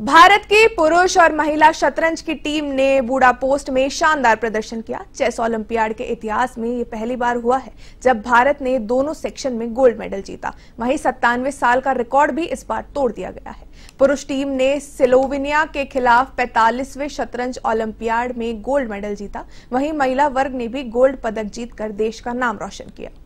भारत की पुरुष और महिला शतरंज की टीम ने बूढ़ा पोस्ट में शानदार प्रदर्शन किया चेस ओलंपियाड के इतिहास में यह पहली बार हुआ है जब भारत ने दोनों सेक्शन में गोल्ड मेडल जीता वहीं सत्तानवे साल का रिकॉर्ड भी इस बार तोड़ दिया गया है पुरुष टीम ने सिलोविनिया के खिलाफ 45वें शतरंज ओलंपियाड में गोल्ड मेडल जीता वहीं महिला वर्ग ने भी गोल्ड पदक जीतकर देश का नाम रोशन किया